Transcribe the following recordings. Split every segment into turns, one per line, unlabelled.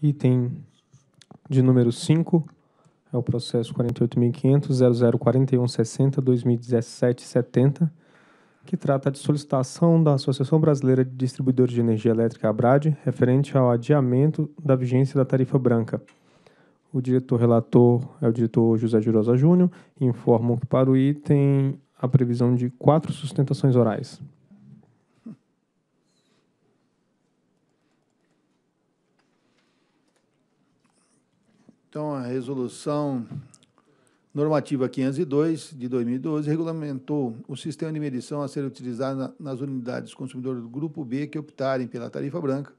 Item de número 5 é o processo 48.500.0041.60.2017.70, que trata de solicitação da Associação Brasileira de Distribuidores de Energia Elétrica, ABRAD, referente ao adiamento da vigência da tarifa branca. O diretor relator é o diretor José Girosa Júnior, informa que para o item a previsão de quatro sustentações orais.
Então, a resolução normativa 502 de 2012 regulamentou o sistema de medição a ser utilizado na, nas unidades consumidoras do grupo B que optarem pela tarifa branca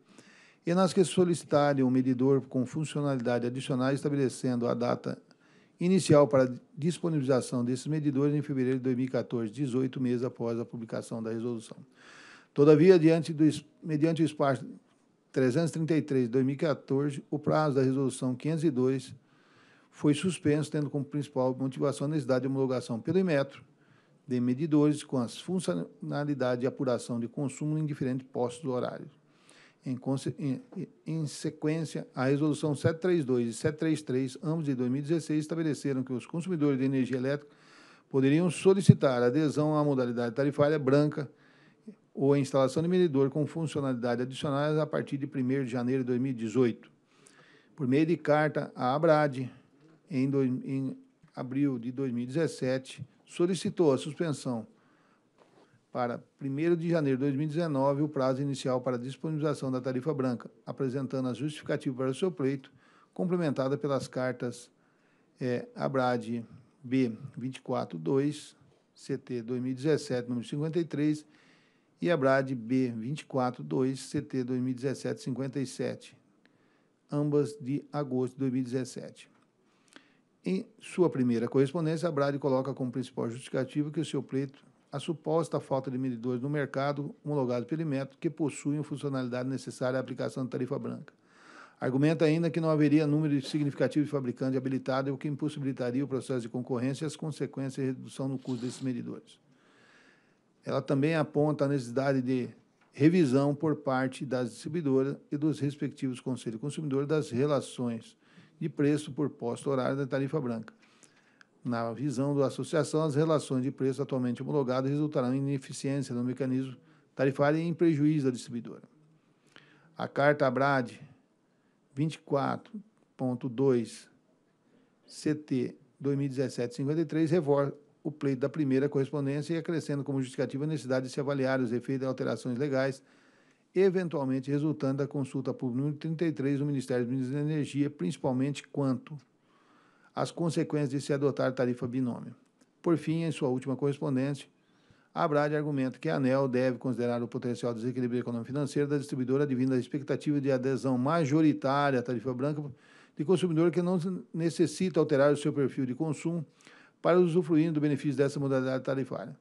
e nas que solicitarem um medidor com funcionalidade adicional, estabelecendo a data inicial para disponibilização desses medidores em fevereiro de 2014, 18 meses após a publicação da resolução. Todavia, diante do, mediante o espaço 333 de 2014, o prazo da resolução 502 foi suspenso, tendo como principal motivação a necessidade de homologação pelo metro de medidores com as funcionalidades de apuração de consumo em diferentes postos do horário. Em, em, em, sequência, a resolução 732 e 733, ambos de 2016, estabeleceram que os consumidores de energia elétrica poderiam solicitar adesão à modalidade tarifária branca ou a instalação de medidor com funcionalidades adicionais a partir de 1 de janeiro de 2018, por meio de carta à ABRAD, em, do, em abril de 2017, solicitou a suspensão para 1 de janeiro de 2019 o prazo inicial para disponibilização da tarifa branca, apresentando a justificativa para o seu pleito, complementada pelas cartas é, ABRAD B242, CT 2017, número 53, e a Brad B242 CT 2017-57, ambas de agosto de 2017. Em sua primeira correspondência, a Brad coloca como principal justificativa que o seu pleito a suposta falta de medidores no mercado homologado pelo IMETRO que possuem a funcionalidade necessária à aplicação da tarifa branca. Argumenta ainda que não haveria número significativo de fabricantes habilitados, o que impossibilitaria o processo de concorrência e as consequências de redução no custo desses medidores ela também aponta a necessidade de revisão por parte das distribuidoras e dos respectivos conselhos consumidores das relações de preço por posto horário da tarifa branca. Na visão da associação, as relações de preço atualmente homologadas resultarão em ineficiência no mecanismo tarifário e em prejuízo da distribuidora. A carta ABRAD 24.2 CT 2017-53 o pleito da primeira correspondência e acrescendo como justificativa a necessidade de se avaliar os efeitos de alterações legais eventualmente resultando da consulta pública número 33 do Ministério dos Ministros da Energia, principalmente quanto às consequências de se adotar tarifa binômio. Por fim, em sua última correspondência, a Brade argumenta que a ANEL deve considerar o potencial desequilíbrio econômico-financeiro da distribuidora devido à expectativa de adesão majoritária à tarifa branca de consumidor que não necessita alterar o seu perfil de consumo para usufruir do benefício dessa modalidade tarifária.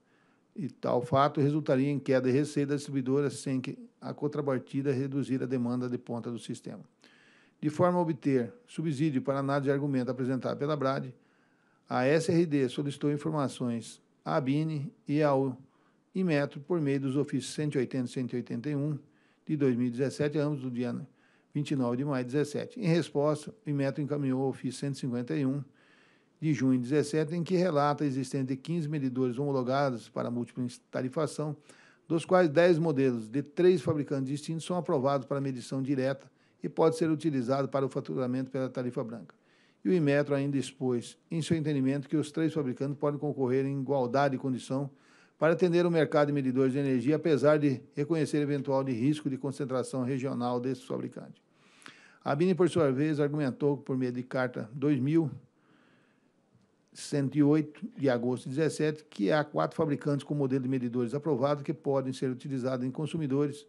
E tal fato resultaria em queda de receita distribuidora sem que a contrapartida reduzir a demanda de ponta do sistema. De forma a obter subsídio para análise de argumento apresentado pela BRAD, a SRD solicitou informações à ABINE e ao IMETRO por meio dos ofícios 180 e 181 de 2017, ambos do dia 29 de maio de 17. Em resposta, o IMETRO encaminhou o ofício 151 de junho de 2017, em que relata a existência de 15 medidores homologados para múltipla tarifação, dos quais 10 modelos de três fabricantes distintos são aprovados para medição direta e pode ser utilizado para o faturamento pela tarifa branca. E o Imetro ainda expôs, em seu entendimento, que os três fabricantes podem concorrer em igualdade de condição para atender o mercado de medidores de energia, apesar de reconhecer eventual de risco de concentração regional desses fabricantes. A Bini, por sua vez, argumentou por meio de carta 2000 108 de agosto de 17, que há quatro fabricantes com modelo de medidores aprovado que podem ser utilizados em consumidores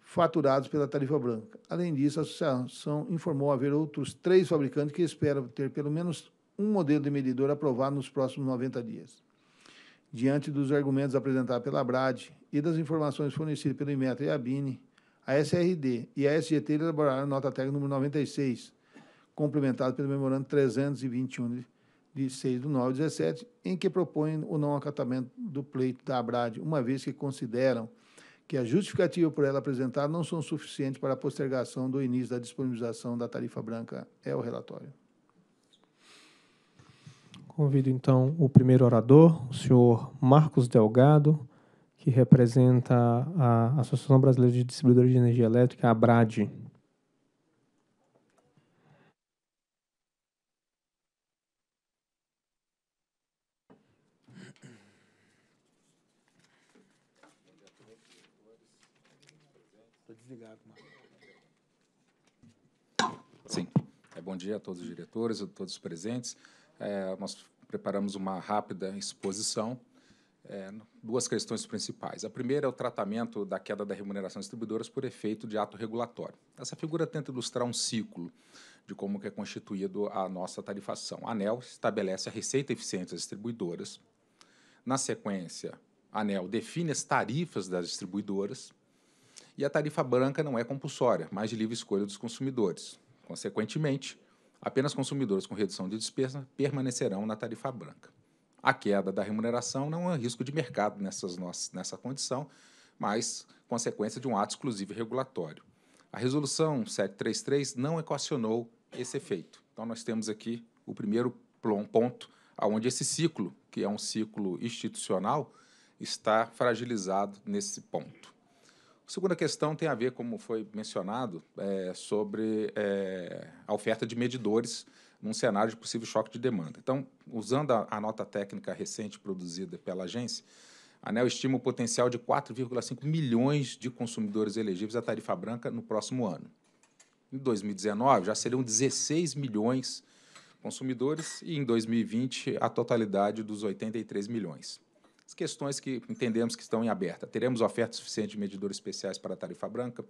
faturados pela tarifa branca. Além disso, a associação informou haver outros três fabricantes que esperam ter pelo menos um modelo de medidor aprovado nos próximos 90 dias. Diante dos argumentos apresentados pela BRAD e das informações fornecidas pelo Inmetro e a BINE, a SRD e a SGT elaboraram a nota técnica número 96, complementada pelo memorando 321 de 6 do 9 17, em que propõem o não acatamento do pleito da ABRAD, uma vez que consideram que a justificativa por ela apresentada não são suficientes para a postergação do início da disponibilização da tarifa branca. É o relatório.
Convido então o primeiro orador, o senhor Marcos Delgado, que representa a Associação Brasileira de Distribuidores de Energia Elétrica, a ABRAD.
bom dia a todos os diretores, a todos os presentes. É, nós preparamos uma rápida exposição. É, duas questões principais. A primeira é o tratamento da queda da remuneração das distribuidoras por efeito de ato regulatório. Essa figura tenta ilustrar um ciclo de como é constituído a nossa tarifação. A ANEL estabelece a receita eficiente das distribuidoras. Na sequência, a ANEL define as tarifas das distribuidoras. E a tarifa branca não é compulsória, mas de livre escolha dos consumidores. Consequentemente, apenas consumidores com redução de despesa permanecerão na tarifa branca. A queda da remuneração não é risco de mercado nessas nossas, nessa condição, mas consequência de um ato exclusivo regulatório. A resolução 733 não equacionou esse efeito. Então, nós temos aqui o primeiro ponto onde esse ciclo, que é um ciclo institucional, está fragilizado nesse ponto. A segunda questão tem a ver, como foi mencionado, é, sobre é, a oferta de medidores num cenário de possível choque de demanda. Então, usando a, a nota técnica recente produzida pela agência, a ANEL estima o potencial de 4,5 milhões de consumidores elegíveis à tarifa branca no próximo ano. Em 2019, já seriam 16 milhões de consumidores e, em 2020, a totalidade dos 83 milhões. As questões que entendemos que estão em aberta. Teremos oferta suficiente de medidores especiais para a tarifa branca?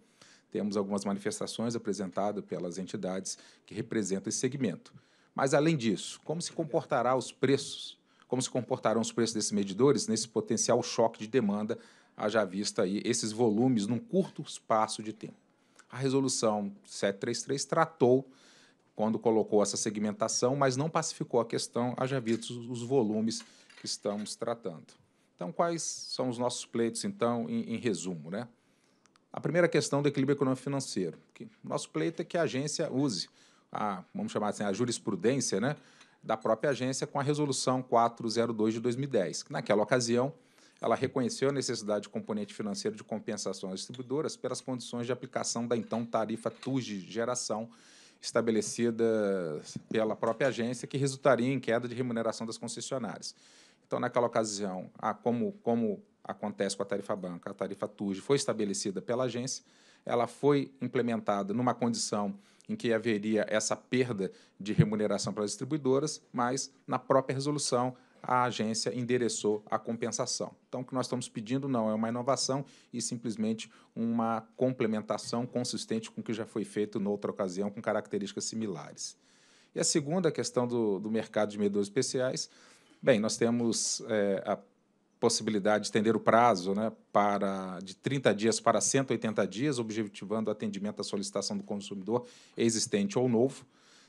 Temos algumas manifestações apresentadas pelas entidades que representam esse segmento. Mas, além disso, como se comportará os preços? Como se comportarão os preços desses medidores nesse potencial choque de demanda, haja vista aí esses volumes num curto espaço de tempo? A resolução 733 tratou quando colocou essa segmentação, mas não pacificou a questão, haja visto os volumes que estamos tratando. Então, quais são os nossos pleitos, então, em, em resumo? Né? A primeira questão do equilíbrio econômico-financeiro. Nosso pleito é que a agência use, a, vamos chamar assim, a jurisprudência né, da própria agência com a Resolução 402 de 2010, que naquela ocasião ela reconheceu a necessidade de componente financeiro de compensação às distribuidoras pelas condições de aplicação da então tarifa TUS de geração estabelecida pela própria agência, que resultaria em queda de remuneração das concessionárias. Então, naquela ocasião, a, como, como acontece com a tarifa banca, a tarifa TUG foi estabelecida pela agência, ela foi implementada numa condição em que haveria essa perda de remuneração para as distribuidoras, mas na própria resolução a agência endereçou a compensação. Então, o que nós estamos pedindo não é uma inovação e simplesmente uma complementação consistente com o que já foi feito noutra ocasião com características similares. E a segunda questão do, do mercado de medidores especiais, Bem, nós temos é, a possibilidade de estender o prazo né, para, de 30 dias para 180 dias, objetivando o atendimento à solicitação do consumidor existente ou novo.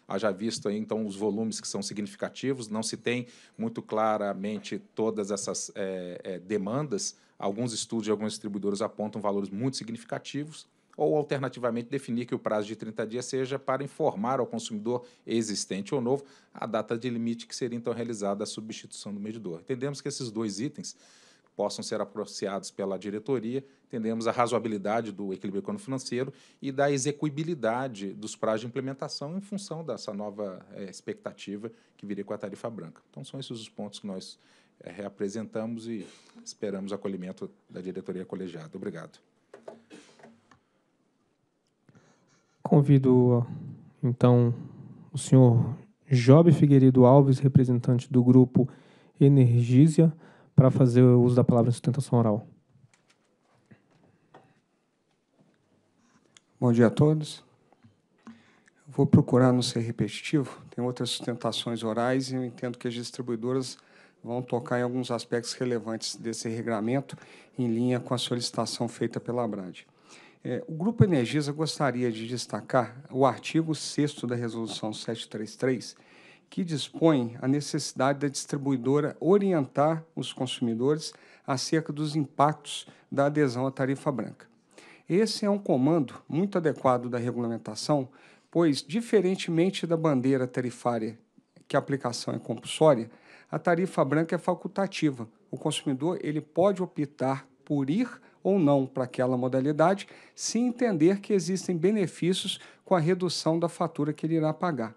Haja visto aí, então, os volumes que são significativos, não se tem muito claramente todas essas é, é, demandas. Alguns estudos de alguns distribuidores apontam valores muito significativos ou alternativamente definir que o prazo de 30 dias seja para informar ao consumidor existente ou novo a data de limite que seria então realizada a substituição do medidor. Entendemos que esses dois itens possam ser apropriados pela diretoria, entendemos a razoabilidade do equilíbrio econômico-financeiro e da execuibilidade dos prazos de implementação em função dessa nova é, expectativa que viria com a tarifa branca. Então, são esses os pontos que nós é, reapresentamos e esperamos acolhimento da diretoria colegiada. Obrigado.
Convido então o senhor Job Figueiredo Alves, representante do grupo Energisia, para fazer o uso da palavra em sustentação
oral. Bom dia a todos. Vou procurar não ser repetitivo. Tem outras sustentações orais e eu entendo que as distribuidoras vão tocar em alguns aspectos relevantes desse regramento em linha com a solicitação feita pela Abrade. É, o Grupo Energisa gostaria de destacar o artigo 6 da Resolução 733, que dispõe a necessidade da distribuidora orientar os consumidores acerca dos impactos da adesão à tarifa branca. Esse é um comando muito adequado da regulamentação, pois, diferentemente da bandeira tarifária, que a aplicação é compulsória, a tarifa branca é facultativa. O consumidor ele pode optar por ir ou não para aquela modalidade, se entender que existem benefícios com a redução da fatura que ele irá pagar.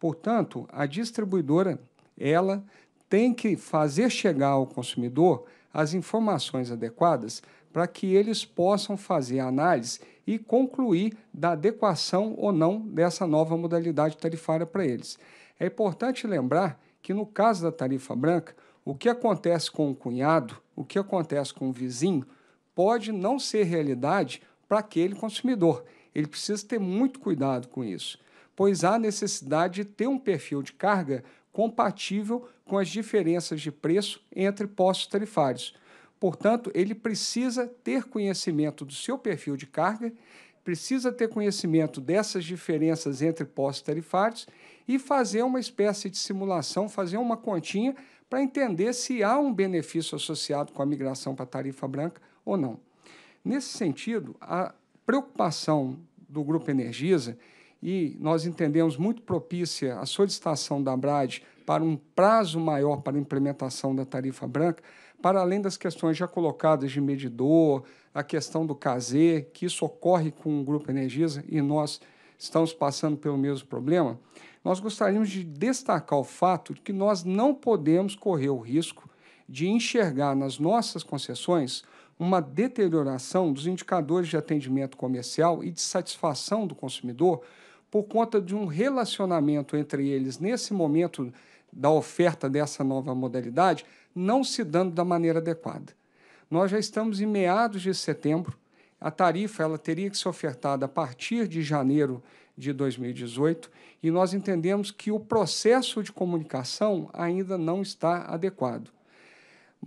Portanto, a distribuidora, ela tem que fazer chegar ao consumidor as informações adequadas para que eles possam fazer a análise e concluir da adequação ou não dessa nova modalidade tarifária para eles. É importante lembrar que, no caso da tarifa branca, o que acontece com o cunhado, o que acontece com o vizinho, pode não ser realidade para aquele consumidor. Ele precisa ter muito cuidado com isso, pois há necessidade de ter um perfil de carga compatível com as diferenças de preço entre postos tarifários. Portanto, ele precisa ter conhecimento do seu perfil de carga, precisa ter conhecimento dessas diferenças entre postos tarifários e fazer uma espécie de simulação, fazer uma continha para entender se há um benefício associado com a migração para tarifa branca ou não. Nesse sentido, a preocupação do Grupo Energisa, e nós entendemos muito propícia a solicitação da ABRAD para um prazo maior para a implementação da tarifa branca, para além das questões já colocadas de medidor, a questão do CASE, que isso ocorre com o Grupo Energisa e nós estamos passando pelo mesmo problema, nós gostaríamos de destacar o fato de que nós não podemos correr o risco de enxergar nas nossas concessões uma deterioração dos indicadores de atendimento comercial e de satisfação do consumidor por conta de um relacionamento entre eles nesse momento da oferta dessa nova modalidade não se dando da maneira adequada. Nós já estamos em meados de setembro, a tarifa ela teria que ser ofertada a partir de janeiro de 2018 e nós entendemos que o processo de comunicação ainda não está adequado.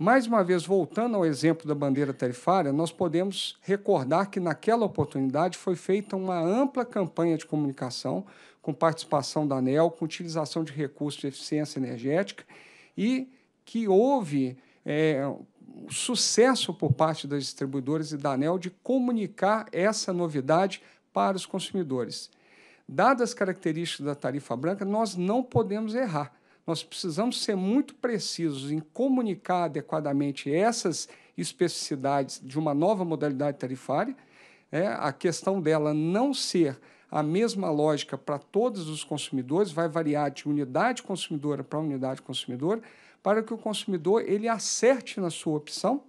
Mais uma vez, voltando ao exemplo da bandeira tarifária, nós podemos recordar que naquela oportunidade foi feita uma ampla campanha de comunicação, com participação da ANEL, com utilização de recursos de eficiência energética, e que houve é, sucesso por parte das distribuidoras e da ANEL de comunicar essa novidade para os consumidores. Dadas as características da tarifa branca, nós não podemos errar nós precisamos ser muito precisos em comunicar adequadamente essas especificidades de uma nova modalidade tarifária, é, a questão dela não ser a mesma lógica para todos os consumidores, vai variar de unidade consumidora para unidade consumidora, para que o consumidor ele acerte na sua opção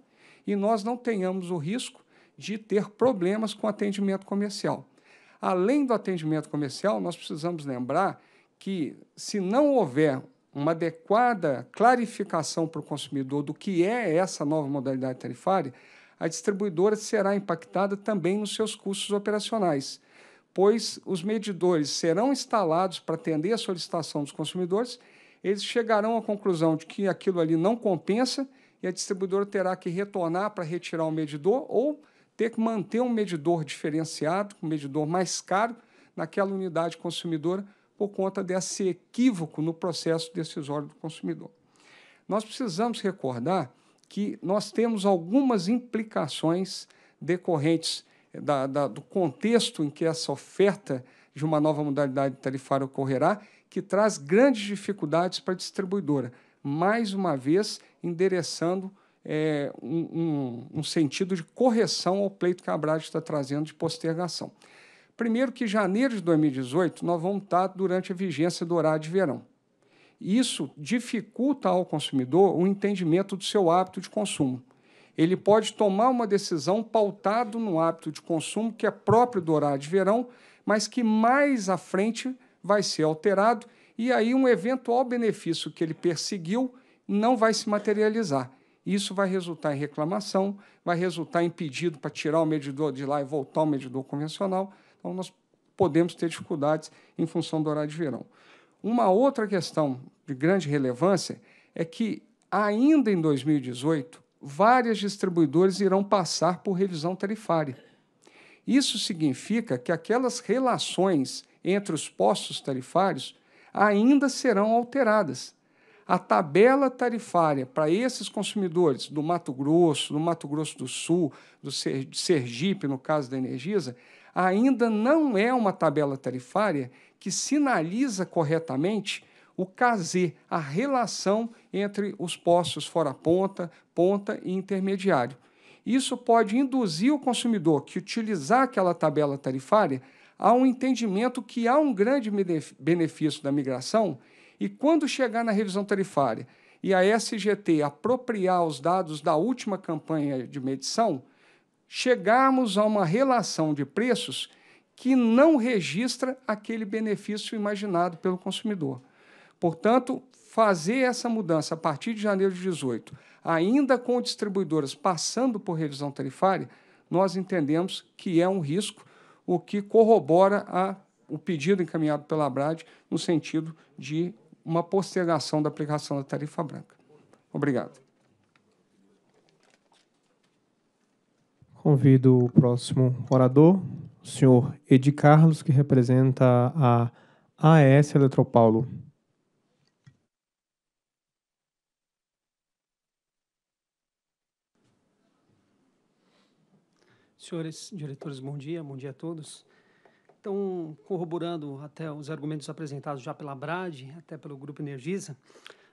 e nós não tenhamos o risco de ter problemas com atendimento comercial. Além do atendimento comercial, nós precisamos lembrar que se não houver uma adequada clarificação para o consumidor do que é essa nova modalidade tarifária, a distribuidora será impactada também nos seus custos operacionais, pois os medidores serão instalados para atender a solicitação dos consumidores, eles chegarão à conclusão de que aquilo ali não compensa e a distribuidora terá que retornar para retirar o medidor ou ter que manter um medidor diferenciado, um medidor mais caro naquela unidade consumidora por conta desse equívoco no processo decisório do consumidor. Nós precisamos recordar que nós temos algumas implicações decorrentes eh, da, da, do contexto em que essa oferta de uma nova modalidade tarifária ocorrerá, que traz grandes dificuldades para a distribuidora, mais uma vez endereçando é, um, um, um, sentido de correção ao pleito que a Abrad está trazendo de postergação. Primeiro que janeiro de 2018 nós vamos estar durante a vigência do horário de verão. Isso dificulta ao consumidor o entendimento do seu hábito de consumo. Ele pode tomar uma decisão pautado no hábito de consumo que é próprio do horário de verão, mas que mais à frente vai ser alterado e aí um eventual benefício que ele perseguiu não vai se materializar. Isso vai resultar em reclamação, vai resultar em pedido para tirar o medidor de lá e voltar ao medidor convencional. Então, nós podemos ter dificuldades em função do horário de verão. Uma outra questão de grande relevância é que, ainda em 2018, várias distribuidores irão passar por revisão tarifária. Isso significa que aquelas relações entre os postos tarifários ainda serão alteradas. A tabela tarifária para esses consumidores do Mato Grosso, do Mato Grosso do Sul, do Sergipe, no caso da Energisa, ainda não é uma tabela tarifária que sinaliza corretamente o KZ, a relação entre os postos fora ponta, ponta e intermediário. Isso pode induzir o consumidor que utilizar aquela tabela tarifária a um entendimento que há um grande benefício da migração e quando chegar na revisão tarifária e a SGT apropriar os dados da última campanha de medição, chegarmos a uma relação de preços que não registra aquele benefício imaginado pelo consumidor. Portanto, fazer essa mudança a partir de janeiro de 18, ainda com distribuidoras passando por revisão tarifária, nós entendemos que é um risco, o que corrobora a, o pedido encaminhado pela Abrad no sentido de uma postergação da aplicação da tarifa branca. Obrigado.
Convido o próximo orador, o senhor Edi Carlos, que representa a AES Eletropaulo.
Senhores diretores, bom dia, bom dia a todos. Então, corroborando até os argumentos apresentados já pela Brad, até pelo Grupo Energisa,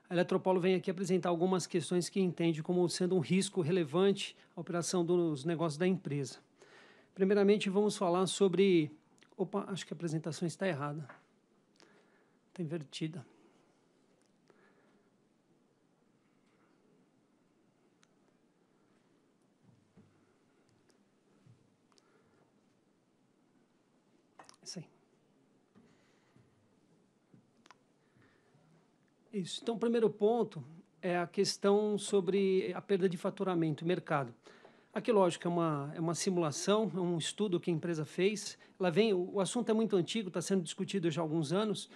a Eletropolo vem aqui apresentar algumas questões que entende como sendo um risco relevante à operação dos negócios da empresa. Primeiramente, vamos falar sobre. Opa, acho que a apresentação está errada. Está invertida. Isso. Então, o primeiro ponto é a questão sobre a perda de faturamento, mercado. Aqui, lógico, é uma, é uma simulação, é um estudo que a empresa fez. Ela vem, o, assunto é muito antigo, está sendo discutido já há alguns anos,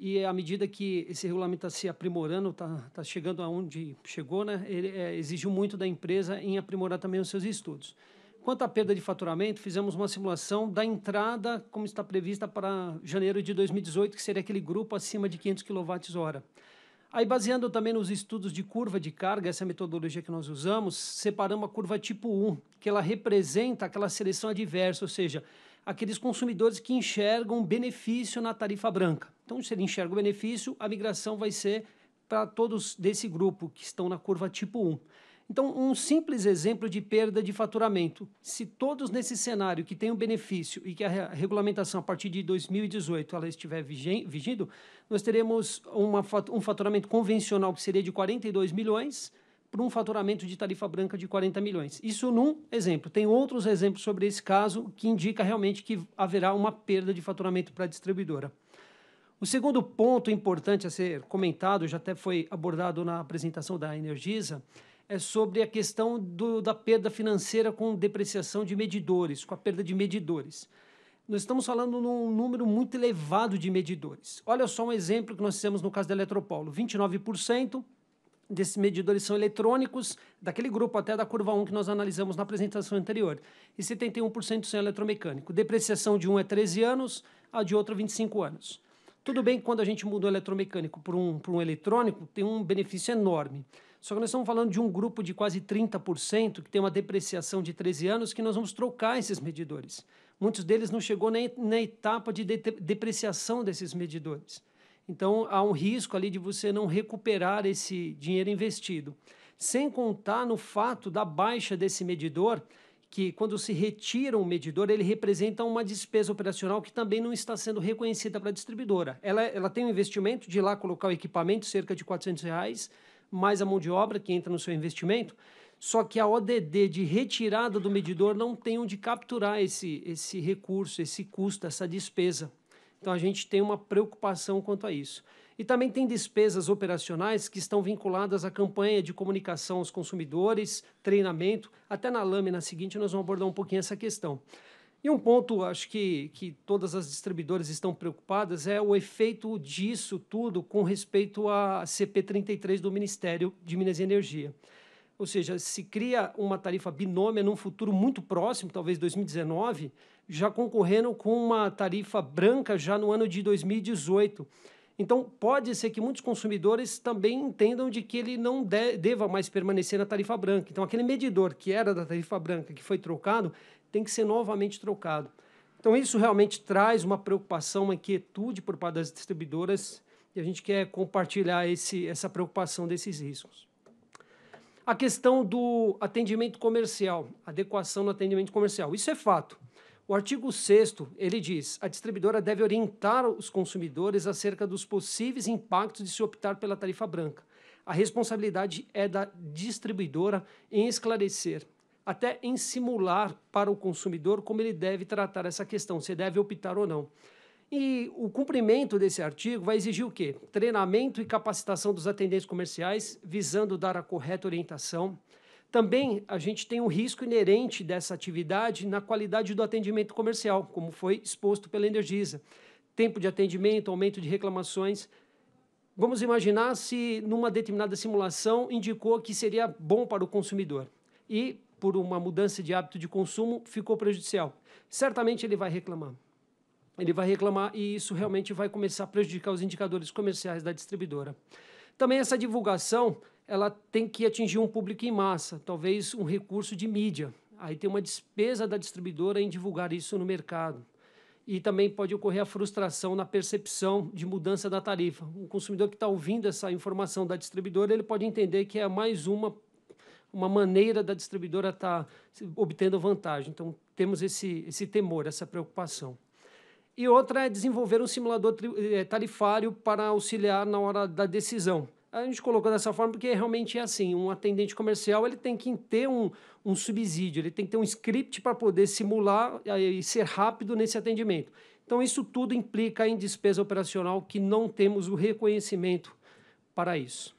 e à medida que esse regulamento está se aprimorando, está tá chegando aonde chegou, né, ele é, exigiu muito da empresa em aprimorar também os seus estudos. Quanto à perda de faturamento, fizemos uma simulação da entrada, como está prevista para janeiro de 2018, que seria aquele grupo acima de 500 kWh. Aí, baseando também nos estudos de curva de carga, essa metodologia que nós usamos, separamos a curva tipo 1, que ela representa aquela seleção adversa, ou seja, aqueles consumidores que enxergam benefício na tarifa branca. Então, se ele enxerga o benefício, a migração vai ser para todos desse grupo que estão na curva tipo 1. Então, um simples exemplo de perda de faturamento. Se todos nesse cenário que tem um benefício e que a regulamentação a partir de 2018 ela estiver vigindo, nós teremos uma, um faturamento convencional que seria de 42 milhões para um faturamento de tarifa branca de 40 milhões. Isso num exemplo. Tem outros exemplos sobre esse caso que indica realmente que haverá uma perda de faturamento para a distribuidora. O segundo ponto importante a ser comentado, já até foi abordado na apresentação da Energisa, é sobre a questão do, da perda financeira com depreciação de medidores, com a perda de medidores. Nós estamos falando num número muito elevado de medidores. Olha só um exemplo que nós fizemos no caso da Eletropolo: 29% desses medidores são eletrônicos, daquele grupo até da curva 1 que nós analisamos na apresentação anterior, e 71% são eletromecânico. Depreciação de um é 13 anos, a de outro 25 é anos. Tudo bem que quando a gente muda o eletromecânico para um, por um eletrônico, tem um benefício enorme. Só que nós estamos falando de um grupo de quase 30% que tem uma depreciação de 13 anos que nós vamos trocar esses medidores. Muitos deles não chegou nem na etapa de, de depreciação desses medidores. Então há um risco ali de você não recuperar esse dinheiro investido. Sem contar no fato da baixa desse medidor, que quando se retira um medidor, ele representa uma despesa operacional que também não está sendo reconhecida para a distribuidora. Ela, ela tem um investimento de ir lá colocar o equipamento, cerca de 400 reais, mais a mão de obra que entra no seu investimento. Só que a ODD de retirada do medidor não tem onde capturar esse, esse recurso, esse custo, essa despesa. Então a gente tem uma preocupação quanto a isso. E também tem despesas operacionais que estão vinculadas à campanha de comunicação aos consumidores, treinamento. Até na lâmina seguinte nós vamos abordar um pouquinho essa questão um ponto, acho que, que todas as distribuidoras estão preocupadas, é o efeito disso tudo com respeito à CP33 do Ministério de Minas e Energia. Ou seja, se cria uma tarifa binômia num futuro muito próximo, talvez 2019, já concorrendo com uma tarifa branca já no ano de 2018. Então, pode ser que muitos consumidores também entendam de que ele não de, deva mais permanecer na tarifa branca. Então, aquele medidor que era da tarifa branca, que foi trocado, tem que ser novamente trocado. Então, isso realmente traz uma preocupação, uma inquietude por parte das distribuidoras e a gente quer compartilhar esse, essa preocupação desses riscos. A questão do atendimento comercial, adequação no atendimento comercial. Isso é fato. O artigo 6 ele diz: a distribuidora deve orientar os consumidores acerca dos possíveis impactos de se optar pela tarifa branca. A responsabilidade é da distribuidora em esclarecer até em simular para o consumidor como ele deve tratar essa questão, se deve optar ou não. E o cumprimento desse artigo vai exigir o quê? Treinamento e capacitação dos atendentes comerciais, visando dar a correta orientação. Também a gente tem um risco inerente dessa atividade na qualidade do atendimento comercial, como foi exposto pela Energisa. Tempo de atendimento, aumento de reclamações. Vamos imaginar se numa determinada simulação indicou que seria bom para o consumidor. E por uma mudança de hábito de consumo ficou prejudicial. Certamente ele vai reclamar. Ele vai reclamar e isso realmente vai começar a prejudicar os indicadores comerciais da distribuidora. Também essa divulgação, ela tem que atingir um público em massa, talvez um recurso de mídia. Aí tem uma despesa da distribuidora em divulgar isso no mercado e também pode ocorrer a frustração na percepção de mudança da tarifa. O consumidor que está ouvindo essa informação da distribuidora, ele pode entender que é mais uma uma maneira da distribuidora estar tá obtendo vantagem. Então, temos esse, esse temor, essa preocupação. E outra é desenvolver um simulador eh, tarifário para auxiliar na hora da decisão. A gente colocou dessa forma porque realmente é assim, um atendente comercial ele tem que ter um, um subsídio, ele tem que ter um script para poder simular eh, e ser rápido nesse atendimento. Então, isso tudo implica em despesa operacional que não temos o reconhecimento para isso.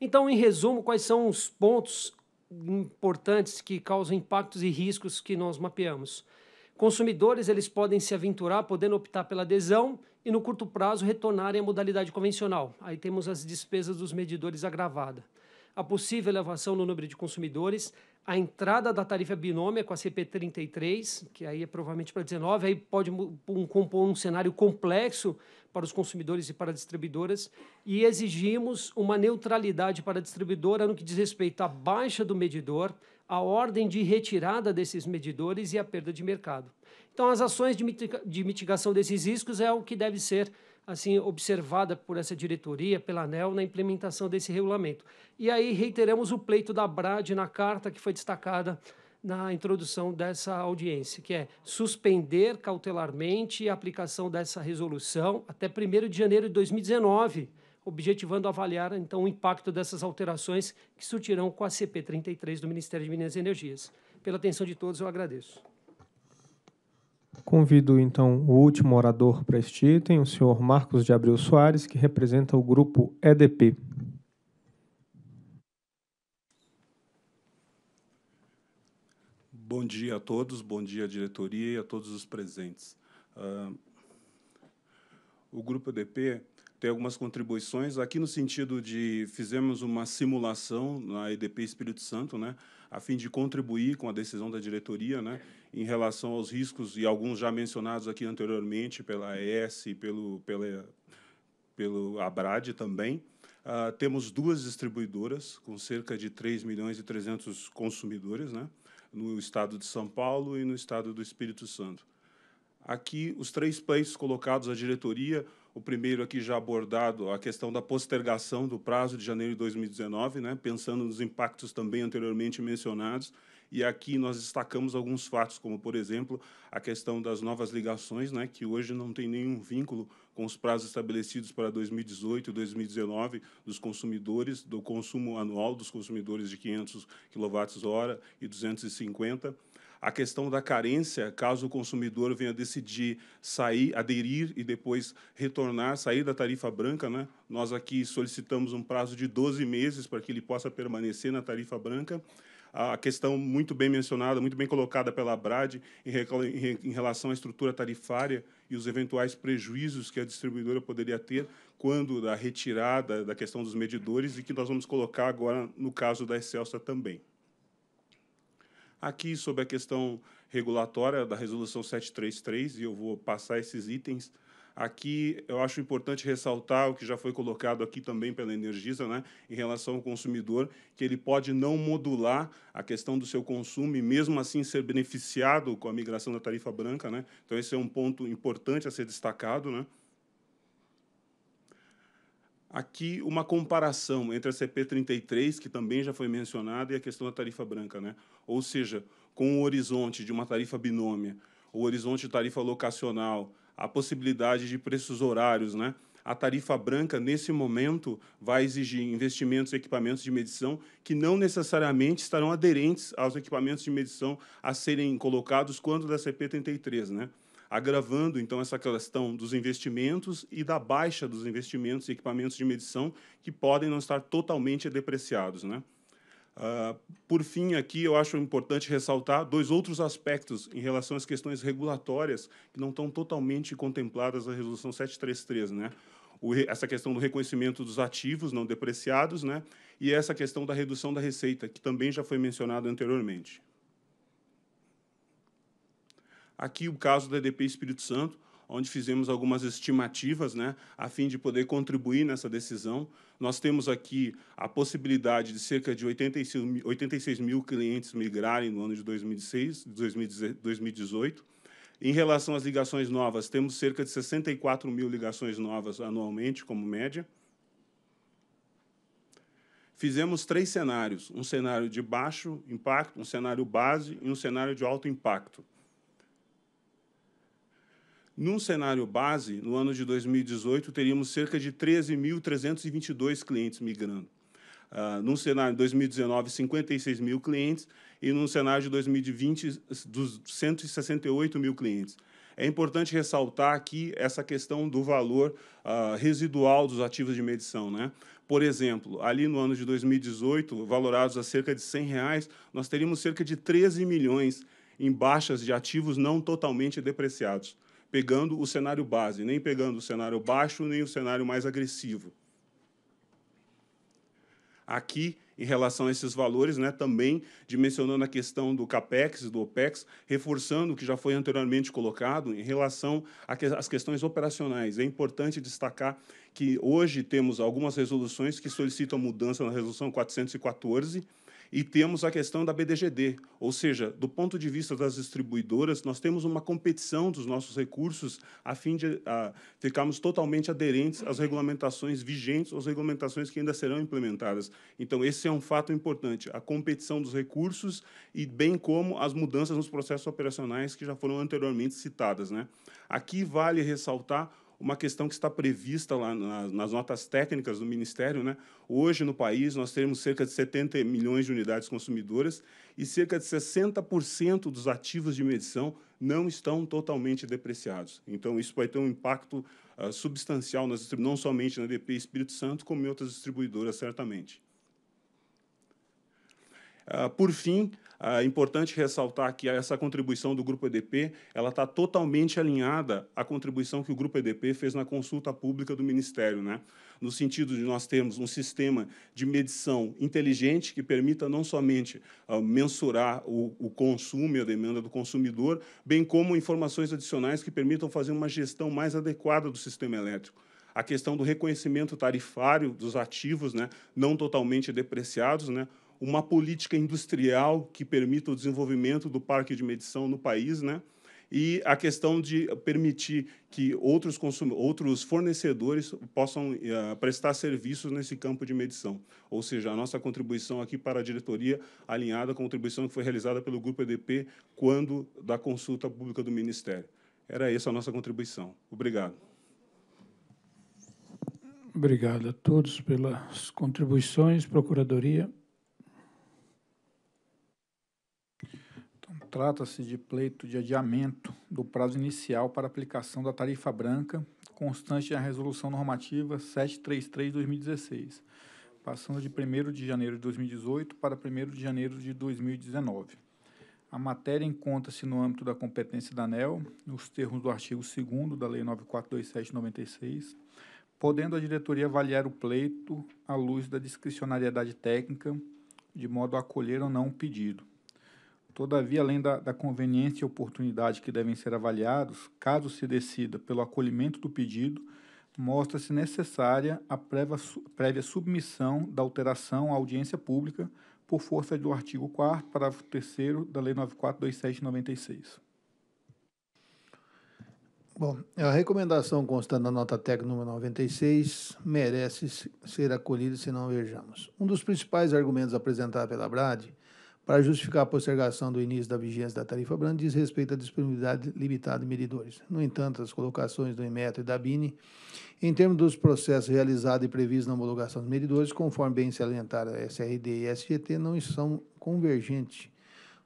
Então, em resumo, quais são os pontos importantes que causam impactos e riscos que nós mapeamos? Consumidores eles podem se aventurar, podendo optar pela adesão e no curto prazo retornarem à modalidade convencional. Aí temos as despesas dos medidores agravada. A possível elevação no número de consumidores, a entrada da tarifa binômia com a CP33, que aí é provavelmente para 19, aí pode compor um cenário complexo para os consumidores e para distribuidoras e exigimos uma neutralidade para a distribuidora no que diz respeito à baixa do medidor, à ordem de retirada desses medidores e à perda de mercado. Então, as ações de, mitiga de mitigação desses riscos é o que deve ser assim observada por essa diretoria, pela ANEL, na implementação desse regulamento. E aí reiteramos o pleito da BRAD na carta que foi destacada na introdução dessa audiência, que é suspender cautelarmente a aplicação dessa resolução até 1 de janeiro de 2019, objetivando avaliar então o impacto dessas alterações que surtirão com a CP 33 do Ministério de Minas e Energias. Pela atenção de todos, eu agradeço.
Convido então o último orador para este item, o senhor Marcos de Abreu Soares, que representa o grupo EDP.
Bom dia a todos, bom dia à diretoria e a todos os presentes. Uh, o Grupo EDP tem algumas contribuições, aqui no sentido de fizemos uma simulação na EDP Espírito Santo, né, a fim de contribuir com a decisão da diretoria né, em relação aos riscos, e alguns já mencionados aqui anteriormente pela ES e pelo, pela, pelo ABRAD também. Uh, temos duas distribuidoras com cerca de 3 milhões e 300 consumidores, né? no estado de São Paulo e no estado do Espírito Santo. Aqui, os três pleitos colocados à diretoria, o primeiro aqui já abordado, a questão da postergação do prazo de janeiro de 2019, né, pensando nos impactos também anteriormente mencionados, e aqui nós destacamos alguns fatos, como, por exemplo, a questão das novas ligações, né, que hoje não tem nenhum vínculo com os prazos estabelecidos para 2018 e 2019 dos consumidores, do consumo anual dos consumidores de 500 kWh e 250 a questão da carência, caso o consumidor venha decidir sair, aderir e depois retornar, sair da tarifa branca, né? Nós aqui solicitamos um prazo de 12 meses para que ele possa permanecer na tarifa branca a questão muito bem mencionada, muito bem colocada pela Brad em relação à estrutura tarifária e os eventuais prejuízos que a distribuidora poderia ter quando da retirada da questão dos medidores e que nós vamos colocar agora no caso da Excelsa também. Aqui sobre a questão regulatória da resolução 733 e eu vou passar esses itens Aqui eu acho importante ressaltar o que já foi colocado aqui também pela Energisa, né, em relação ao consumidor, que ele pode não modular a questão do seu consumo e mesmo assim ser beneficiado com a migração da tarifa branca, né? Então esse é um ponto importante a ser destacado, né? Aqui uma comparação entre a CP33, que também já foi mencionada, e a questão da tarifa branca, né? Ou seja, com o horizonte de uma tarifa binômia, o horizonte de tarifa locacional a possibilidade de preços horários, né? a tarifa branca, nesse momento, vai exigir investimentos em equipamentos de medição que não necessariamente estarão aderentes aos equipamentos de medição a serem colocados quando da CP33, né? agravando, então, essa questão dos investimentos e da baixa dos investimentos e equipamentos de medição que podem não estar totalmente depreciados. Né? Uh, por fim, aqui eu acho importante ressaltar dois outros aspectos em relação às questões regulatórias que não estão totalmente contempladas na Resolução 733, né? O, essa questão do reconhecimento dos ativos não depreciados, né? E essa questão da redução da receita, que também já foi mencionada anteriormente. Aqui o caso da EDP Espírito Santo, onde fizemos algumas estimativas né, a fim de poder contribuir nessa decisão. Nós temos aqui a possibilidade de cerca de 86, 86 mil clientes migrarem no ano de 2006, 2018. Em relação às ligações novas, temos cerca de 64 mil ligações novas anualmente, como média. Fizemos três cenários: um cenário de baixo impacto, um cenário base e um cenário de alto impacto. Num cenário base, no ano de 2018, teríamos cerca de 13.322 clientes migrando. Uh, num cenário de 2019, 56 mil clientes, e num cenário de 2020, dos 168 mil clientes. É importante ressaltar aqui essa questão do valor uh, residual dos ativos de medição. Né? Por exemplo, ali no ano de 2018, valorados a cerca de R$ reais, nós teríamos cerca de 13 milhões em baixas de ativos não totalmente depreciados pegando o cenário base, nem pegando o cenário baixo, nem o cenário mais agressivo. Aqui, em relação a esses valores, né, também dimensionando a questão do CAPEX e do OPEX, reforçando o que já foi anteriormente colocado em relação às questões operacionais. É importante destacar que hoje temos algumas resoluções que solicitam mudança na resolução 414, e temos a questão da BDGD, ou seja, do ponto de vista das distribuidoras, nós temos uma competição dos nossos recursos a fim de a, ficarmos totalmente aderentes às regulamentações vigentes, às regulamentações que ainda serão implementadas. Então, esse é um fato importante, a competição dos recursos e bem como as mudanças nos processos operacionais que já foram anteriormente citadas. Né? Aqui vale ressaltar uma questão que está prevista lá nas notas técnicas do Ministério. Né? Hoje, no país, nós temos cerca de 70 milhões de unidades consumidoras e cerca de 60% dos ativos de medição não estão totalmente depreciados. Então, isso vai ter um impacto uh, substancial, nas, não somente na DP Espírito Santo, como em outras distribuidoras, certamente. Ah, por fim, ah, é importante ressaltar que essa contribuição do Grupo EDP ela está totalmente alinhada à contribuição que o Grupo EDP fez na consulta pública do Ministério, né? no sentido de nós termos um sistema de medição inteligente que permita não somente uh, mensurar o, o consumo e a demanda do consumidor, bem como informações adicionais que permitam fazer uma gestão mais adequada do sistema elétrico a questão do reconhecimento tarifário dos ativos, né, não totalmente depreciados, né, uma política industrial que permita o desenvolvimento do parque de medição no país, né? e a questão de permitir que outros, consum... outros fornecedores possam uh, prestar serviços nesse campo de medição. Ou seja, a nossa contribuição aqui para a diretoria, alinhada à contribuição que foi realizada pelo Grupo EDP quando da consulta pública do Ministério. Era essa a nossa contribuição. Obrigado.
Obrigado a todos pelas contribuições, Procuradoria.
trata-se de pleito de adiamento do prazo inicial para aplicação da tarifa branca constante na Resolução Normativa 733-2016, passando de 1º de janeiro de 2018 para 1º de janeiro de 2019. A matéria encontra-se no âmbito da competência da ANEL, nos termos do artigo 2 da Lei 9427-96, podendo a diretoria avaliar o pleito à luz da discricionariedade técnica, de modo a acolher ou não o pedido. Todavia, além da, da, conveniência e oportunidade que devem ser avaliados, caso se decida pelo acolhimento do pedido, mostra-se necessária a prévia, prévia submissão da alteração à audiência pública por força do artigo 4 parágrafo 3 da Lei 942796.
Bom, a recomendação constante na nota técnica número 96 merece ser acolhida se não vejamos. Um dos principais argumentos apresentados pela Brade para justificar a postergação do início da vigência da tarifa branca diz respeito à disponibilidade limitada de medidores. No entanto, as colocações do Inmetro e da BINE, em termos dos processos realizados e previstos na homologação dos medidores, conforme bem se alentar a SRD e SGT, não são convergentes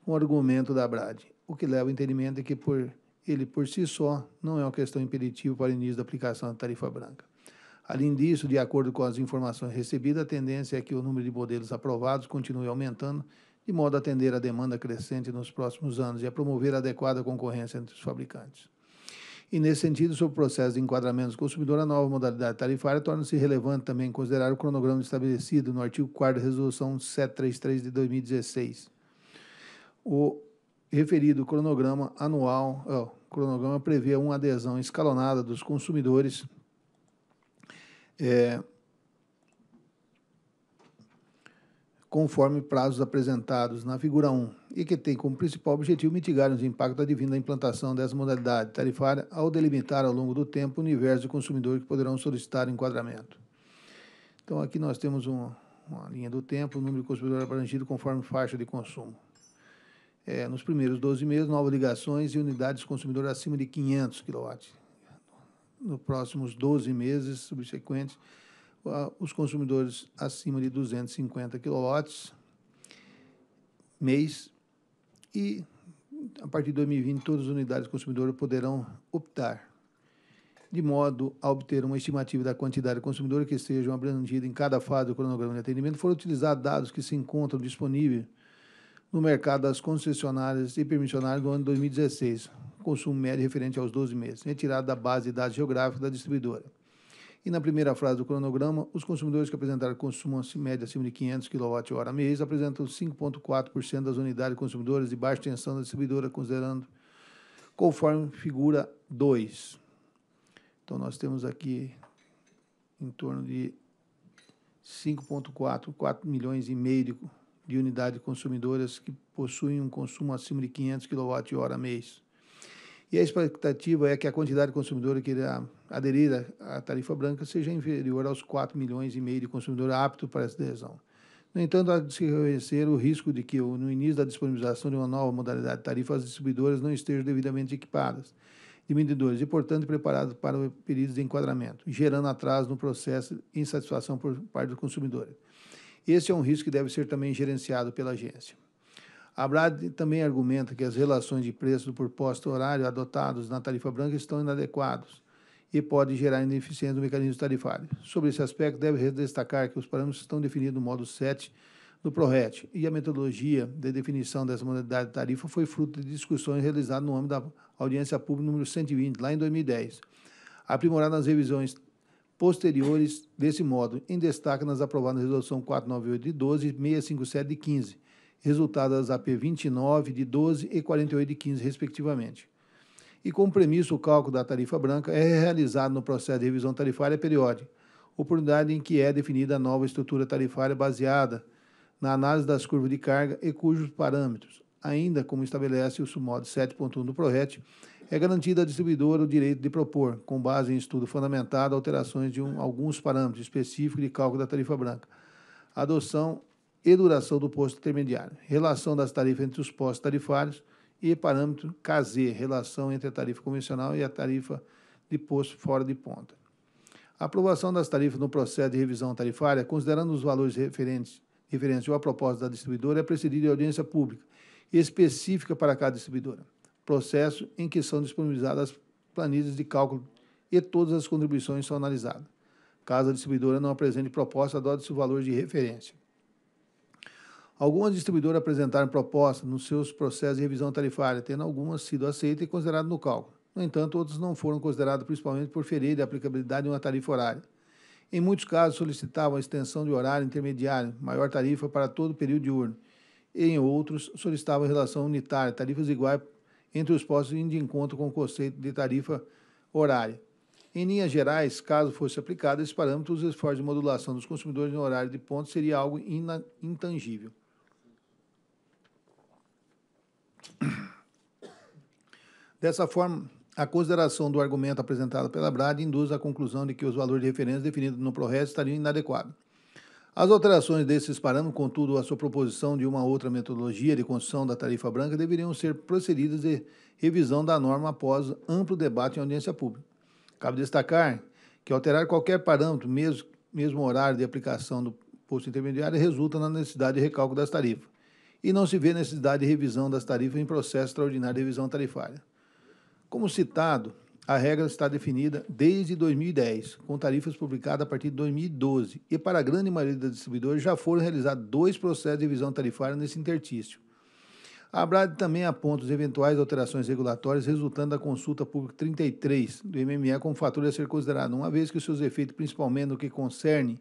com o argumento da BRAD, o que leva ao entendimento de que por ele por si só não é uma questão imperitiva para o início da aplicação da tarifa branca. Além disso, de acordo com as informações recebidas, a tendência é que o número de modelos aprovados continue aumentando de modo a atender à demanda crescente nos próximos anos e a promover a adequada concorrência entre os fabricantes. E, nesse sentido, sobre o processo de enquadramento do consumidor, a nova modalidade tarifária torna-se relevante também considerar o cronograma estabelecido no artigo 4 da Resolução 733 de 2016. O referido cronograma anual, oh, cronograma prevê uma adesão escalonada dos consumidores é, conforme prazos apresentados na figura 1, e que tem como principal objetivo mitigar os impactos advindos da implantação dessa modalidade tarifária ao delimitar ao longo do tempo o universo de consumidores que poderão solicitar enquadramento. Então, aqui nós temos uma, uma linha do tempo, o número de consumidores abrangido conforme faixa de consumo. É, nos primeiros 12 meses, novas ligações e unidades consumidores acima de 500 kW. Nos próximos 12 meses subsequentes, os consumidores acima de 250 kW mês e a partir de 2020 todas as unidades consumidoras poderão optar de modo a obter uma estimativa da quantidade consumidora que sejam abrangida em cada fase do cronograma de atendimento, foram utilizados dados que se encontram disponíveis no mercado das concessionárias e permissionárias do ano 2016, consumo médio referente aos 12 meses, retirado da base de dados geográficos da distribuidora. E na primeira frase do cronograma, os consumidores que apresentaram consumo médio acima de 500 kWh mês apresentam 5,4% das unidades consumidoras de baixa tensão da distribuidora, considerando conforme figura 2. Então, nós temos aqui em torno de 5,4, 4 milhões e meio de, de unidades consumidoras que possuem um consumo acima de 500 kWh mês. E a expectativa é que a quantidade consumidora que irá aderir à tarifa branca seja inferior aos 4 milhões e meio de consumidor apto para essa adesão. No entanto, há de se reconhecer o risco de que, no início da disponibilização de uma nova modalidade de tarifa, as distribuidoras não estejam devidamente equipadas de medidores e, portanto, preparados para o período de enquadramento, gerando atraso no processo e insatisfação por parte do consumidor. Esse é um risco que deve ser também gerenciado pela agência. A Brad também argumenta que as relações de preço do propósito horário adotados na tarifa branca estão inadequados e pode gerar ineficiência no mecanismo tarifário. Sobre esse aspecto, deve destacar que os parâmetros estão definidos no modo 7 do PRORET e a metodologia de definição dessa modalidade de tarifa foi fruto de discussões realizadas no âmbito da audiência pública número 120, lá em 2010, aprimorada nas revisões posteriores desse modo, em destaque nas aprovadas na Resolução 498 de 12 e 657 de 15, resultadas das AP 29 de 12 e 48 de 15, respectivamente e com premissa o cálculo da tarifa branca é realizado no processo de revisão tarifária periódica, oportunidade em que é definida a nova estrutura tarifária baseada na análise das curvas de carga e cujos parâmetros, ainda como estabelece o submodo 7.1 do PRORET, é garantido à distribuidora o direito de propor, com base em estudo fundamentado, alterações de um, alguns parâmetros específicos de cálculo da tarifa branca, adoção e duração do posto intermediário, relação das tarifas entre os postos tarifários, e parâmetro KZ, relação entre a tarifa convencional e a tarifa de posto fora de ponta. A aprovação das tarifas no processo de revisão tarifária, considerando os valores referentes, referentes ou a proposta da distribuidora, é precedida de audiência pública específica para cada distribuidora, processo em que são disponibilizadas planilhas de cálculo e todas as contribuições são analisadas. Caso a distribuidora não apresente proposta, adota-se o valor de referência. Algumas distribuidoras apresentaram propostas nos seus processos de revisão tarifária, tendo algumas sido aceitas e consideradas no cálculo. No entanto, outras não foram consideradas, principalmente por ferir a aplicabilidade de uma tarifa horária. Em muitos casos, solicitavam a extensão de horário intermediário, maior tarifa para todo o período diurno. E, em outros, solicitavam relação unitária, tarifas iguais entre os postos indo de encontro com o conceito de tarifa horária. Em linhas gerais, caso fosse aplicado esse parâmetro, os esforços de modulação dos consumidores no horário de ponto seria algo intangível. Dessa forma, a consideração do argumento apresentado pela Brad induz à conclusão de que os valores de referência definidos no ProRes estariam inadequados. As alterações desses parâmetros, contudo, a sua proposição de uma outra metodologia de construção da tarifa branca deveriam ser procedidas de revisão da norma após amplo debate em audiência pública. Cabe destacar que alterar qualquer parâmetro, mesmo, mesmo horário de aplicação do posto intermediário, resulta na necessidade de recálculo das tarifas e não se vê necessidade de revisão das tarifas em processo extraordinário de revisão tarifária. Como citado, a regra está definida desde 2010, com tarifas publicadas a partir de 2012, e para a grande maioria dos distribuidores já foram realizados dois processos de revisão tarifária nesse intertício. A ABRAD também aponta as eventuais alterações regulatórias resultando da consulta pública 33 do MME como fator a ser considerado, uma vez que os seus efeitos, principalmente no que concerne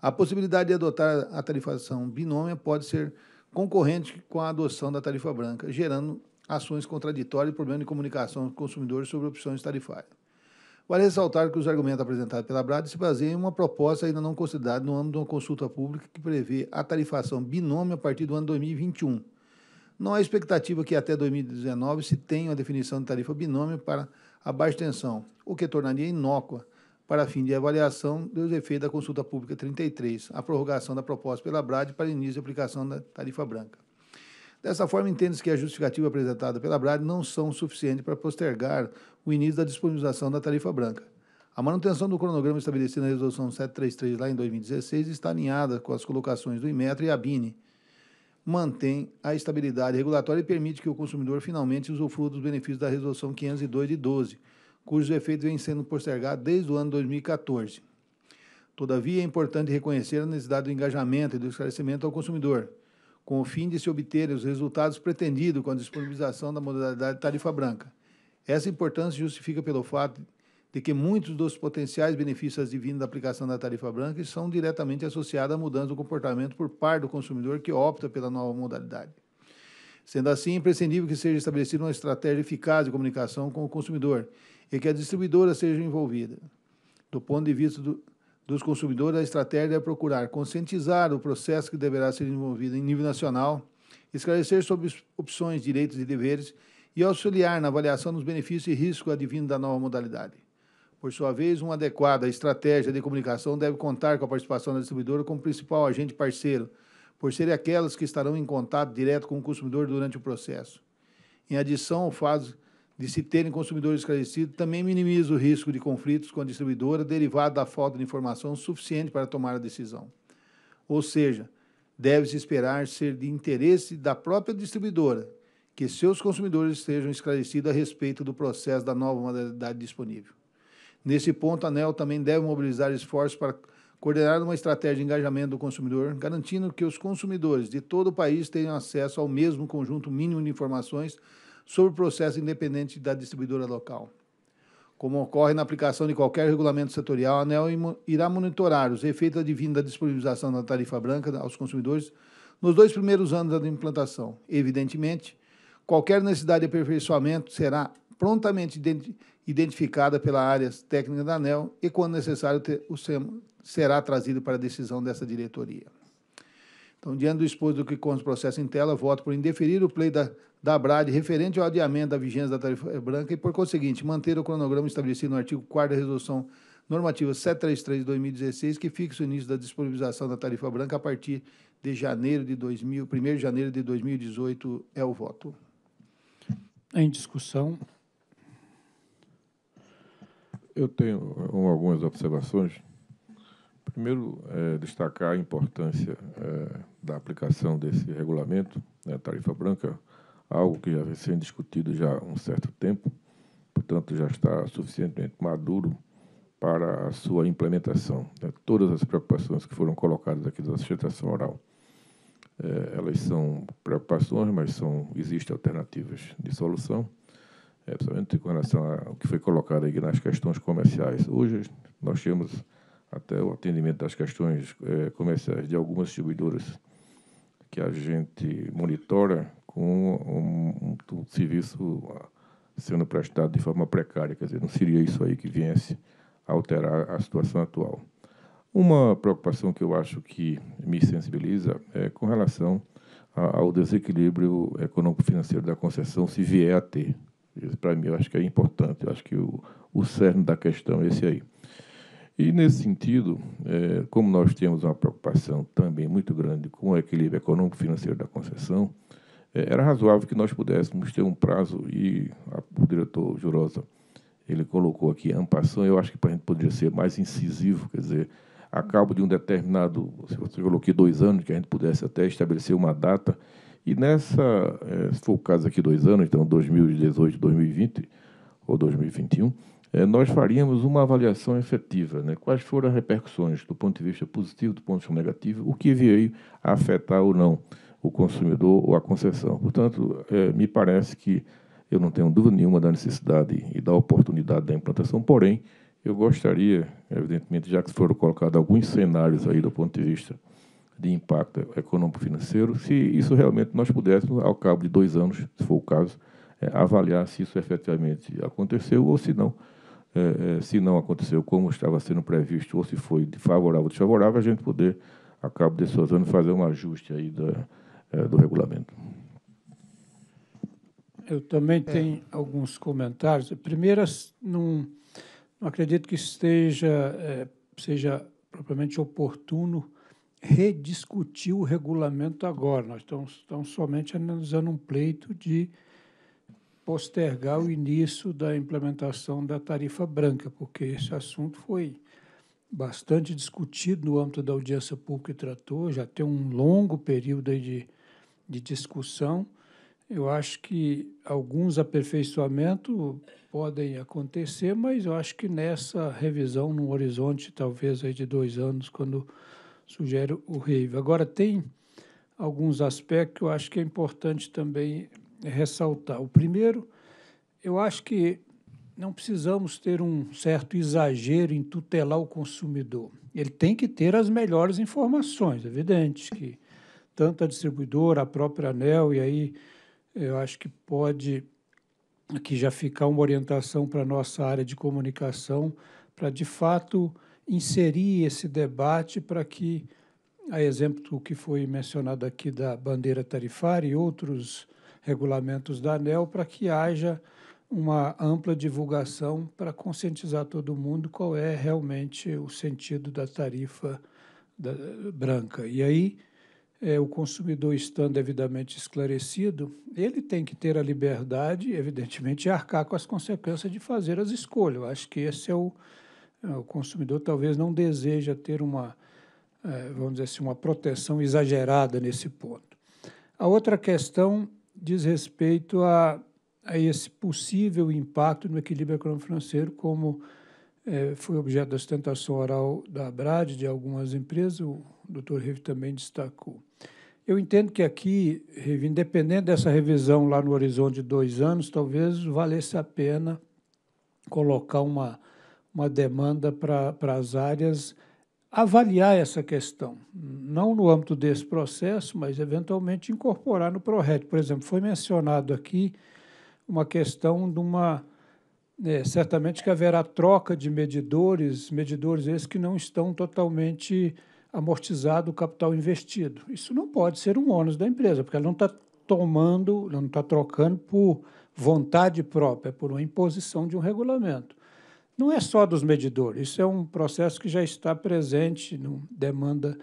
a possibilidade de adotar a tarifação binômia, pode ser Concorrente com a adoção da tarifa branca, gerando ações contraditórias e problemas de comunicação com consumidores sobre opções tarifárias. Vale ressaltar que os argumentos apresentados pela Brad se baseiam em uma proposta ainda não considerada no âmbito de uma consulta pública que prevê a tarifação binômio a partir do ano 2021. Não há expectativa que até 2019 se tenha uma definição de tarifa binômio para a baixa tensão, o que tornaria inócua para fim de avaliação dos efeitos da consulta pública 33, a prorrogação da proposta pela Brad para início de aplicação da tarifa branca. Dessa forma, entende-se que a justificativa apresentada pela Brad não são suficientes para postergar o início da disponibilização da tarifa branca. A manutenção do cronograma estabelecido na Resolução 733 lá em 2016 está alinhada com as colocações do Imetro e a BINE, mantém a estabilidade regulatória e permite que o consumidor finalmente usufrua dos benefícios da Resolução 502 de 12, cujos efeitos vêm sendo postergados desde o ano 2014. Todavia, é importante reconhecer a necessidade do engajamento e do esclarecimento ao consumidor, com o fim de se obter os resultados pretendidos com a disponibilização da modalidade tarifa branca. Essa importância justifica pelo fato de que muitos dos potenciais benefícios advindos da aplicação da tarifa branca são diretamente associados à mudança do comportamento por parte do consumidor que opta pela nova modalidade. Sendo assim, é imprescindível que seja estabelecida uma estratégia eficaz de comunicação com o consumidor, e que a distribuidora seja envolvida. Do ponto de vista do, dos consumidores, a estratégia é procurar conscientizar o processo que deverá ser envolvido em nível nacional, esclarecer sobre opções, direitos e deveres e auxiliar na avaliação dos benefícios e riscos advindos da nova modalidade. Por sua vez, uma adequada estratégia de comunicação deve contar com a participação da distribuidora como principal agente parceiro, por serem aquelas que estarão em contato direto com o consumidor durante o processo. Em adição ao fato de se terem consumidores esclarecidos também minimiza o risco de conflitos com a distribuidora derivado da falta de informação suficiente para tomar a decisão. Ou seja, deve-se esperar ser de interesse da própria distribuidora que seus consumidores estejam esclarecidos a respeito do processo da nova modalidade disponível. Nesse ponto, a ANEL também deve mobilizar esforços para coordenar uma estratégia de engajamento do consumidor, garantindo que os consumidores de todo o país tenham acesso ao mesmo conjunto mínimo de informações sobre o processo independente da distribuidora local. Como ocorre na aplicação de qualquer regulamento setorial, a ANEL irá monitorar os efeitos advindos da disponibilização da tarifa branca aos consumidores nos dois primeiros anos da implantação. Evidentemente, qualquer necessidade de aperfeiçoamento será prontamente identificada pela área técnica da ANEL e, quando necessário, será trazido para a decisão dessa diretoria. Então, diante do exposto do que consta o processo em tela, voto por indeferir o play da, da BRAD referente ao adiamento da vigência da tarifa branca e, por conseguinte, manter o cronograma estabelecido no artigo 4 da Resolução Normativa 733 de 2016, que fixa o início da disponibilização da tarifa branca a partir de janeiro de 2000, 1 de janeiro de 2018 é o voto.
Em discussão.
Eu tenho algumas observações Primeiro, é, destacar a importância é, da aplicação desse regulamento, né, tarifa branca, algo que já vem sendo discutido já há um certo tempo, portanto, já está suficientemente maduro para a sua implementação. Né, todas as preocupações que foram colocadas aqui da sustentação oral, é, elas são preocupações, mas são, existem alternativas de solução, principalmente é, com relação ao que foi colocado aqui nas questões comerciais. Hoje, nós temos até o atendimento das questões é, comerciais de algumas distribuidoras que a gente monitora com um, um, um, serviço ah, sendo prestado de forma precária. Quer dizer, não seria isso aí que viesse a alterar a situação atual. Uma preocupação que eu acho que me sensibiliza é com relação a, ao desequilíbrio econômico-financeiro da concessão, se vier a ter. Para mim, eu acho que é importante, eu acho que o, o cerne da questão é esse aí. E, nesse sentido, é, como nós temos uma preocupação também muito grande com o equilíbrio econômico-financeiro da concessão, é, era razoável que nós pudéssemos ter um prazo, e a, o diretor Jurosa ele colocou aqui ampação, eu acho que para a gente poderia ser mais incisivo, quer dizer, a cabo de um determinado, se você coloquei dois anos, que a gente pudesse até estabelecer uma data, e nessa, é, se for o caso aqui dois anos, então 2018, 2020 ou 2021, é, nós faríamos uma avaliação efetiva, né? quais foram as repercussões do ponto de vista positivo, do ponto de vista negativo, o que veio a afetar ou não o consumidor ou a concessão. Portanto, é, me parece que eu não tenho dúvida nenhuma da necessidade e da oportunidade da implantação, porém, eu gostaria, evidentemente, já que foram colocados alguns cenários aí do ponto de vista de impacto econômico-financeiro, se isso realmente nós pudéssemos, ao cabo de dois anos, se for o caso, é, avaliar se isso efetivamente aconteceu ou se não é, é, se não aconteceu como estava sendo previsto, ou se foi de favorável ou desfavorável, a gente poder, a cabo desse ano, fazer um ajuste aí da, é, do regulamento.
Eu também é. tenho alguns comentários. Primeiro, não, não acredito que esteja, é, seja propriamente oportuno rediscutir o regulamento agora. Nós estamos, estamos somente analisando um pleito de postergar o início da implementação da tarifa branca, porque esse assunto foi bastante discutido no âmbito da audiência pública e tratou, já tem um longo período de, de discussão. Eu acho que alguns aperfeiçoamentos podem acontecer, mas eu acho que nessa revisão, num horizonte talvez aí de dois anos, quando sugere o REIV. Agora, tem alguns aspectos que eu acho que é importante também ressaltar. O primeiro, eu acho que não precisamos ter um certo exagero em tutelar o consumidor. Ele tem que ter as melhores informações, evidente que tanto a distribuidora, a própria ANEL, e aí eu acho que pode aqui já ficar uma orientação para a nossa área de comunicação, para de fato inserir esse debate para que, a exemplo do que foi mencionado aqui da bandeira tarifária e outros regulamentos da ANEL para que haja uma ampla divulgação para conscientizar todo mundo qual é realmente o sentido da tarifa da, branca. E aí, é, o consumidor estando devidamente esclarecido, ele tem que ter a liberdade, evidentemente, de arcar com as consequências de fazer as escolhas. Eu acho que esse é o, é, o consumidor talvez não deseja ter uma, é, vamos dizer assim, uma proteção exagerada nesse ponto. A outra questão diz respeito a, a esse possível impacto no equilíbrio econômico financeiro, como é, foi objeto da sustentação oral da ABRAD, de algumas empresas, o doutor Revi também destacou. Eu entendo que aqui, Revi, independente dessa revisão lá no horizonte de dois anos, talvez valesse a pena colocar uma, uma demanda para as áreas avaliar essa questão, não no âmbito desse processo, mas eventualmente incorporar no PRORET. Por exemplo, foi mencionado aqui uma questão de uma. É, certamente que haverá troca de medidores, medidores esses que não estão totalmente amortizados o capital investido. Isso não pode ser um ônus da empresa, porque ela não está tomando, ela não está trocando por vontade própria, por uma imposição de um regulamento. Não é só dos medidores, isso é um processo que já está presente, no demanda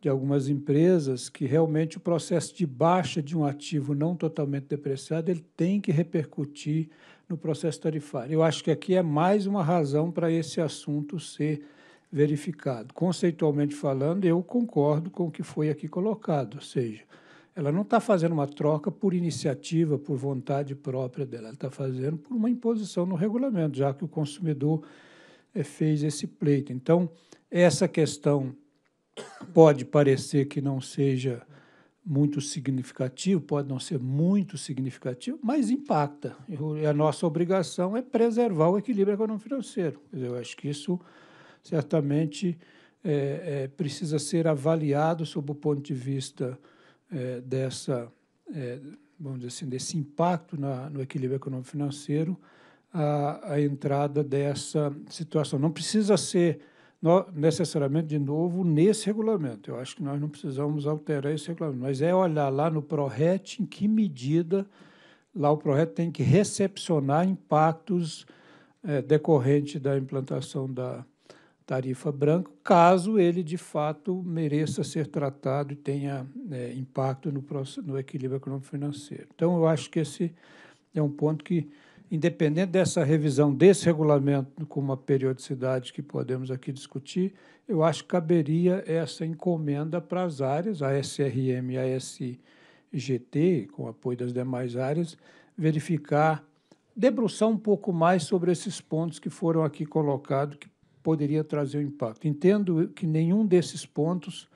de algumas empresas que realmente o processo de baixa de um ativo não totalmente depreciado ele tem que repercutir no processo tarifário. Eu acho que aqui é mais uma razão para esse assunto ser verificado. Conceitualmente falando, eu concordo com o que foi aqui colocado, ou seja, ela não está fazendo uma troca por iniciativa, por vontade própria dela, ela está fazendo por uma imposição no regulamento, já que o consumidor eh, fez esse pleito. Então, essa questão pode parecer que não seja muito significativo, pode não ser muito significativo, mas impacta. E a nossa obrigação é preservar o equilíbrio econômico-financeiro. Eu acho que isso certamente é, é, precisa ser avaliado sob o ponto de vista é, dessa, é, vamos dizer assim, desse impacto na, no equilíbrio econômico-financeiro a, a, entrada dessa situação. Não precisa ser no, necessariamente de novo nesse regulamento. Eu acho que nós não precisamos alterar esse regulamento, mas é olhar lá no ProRet em que medida lá o ProRet tem que recepcionar impactos é, decorrentes da implantação da, tarifa branca, caso ele de fato mereça ser tratado e tenha é, impacto no, no equilíbrio econômico-financeiro. Então, eu acho que esse é um ponto que, independente dessa revisão desse regulamento com uma periodicidade que podemos aqui discutir, eu acho que caberia essa encomenda para as áreas, a SRM e a SGT, com apoio das demais áreas, verificar, debruçar um pouco mais sobre esses pontos que foram aqui colocados, que poderia trazer o impacto. Entendo que nenhum desses pontos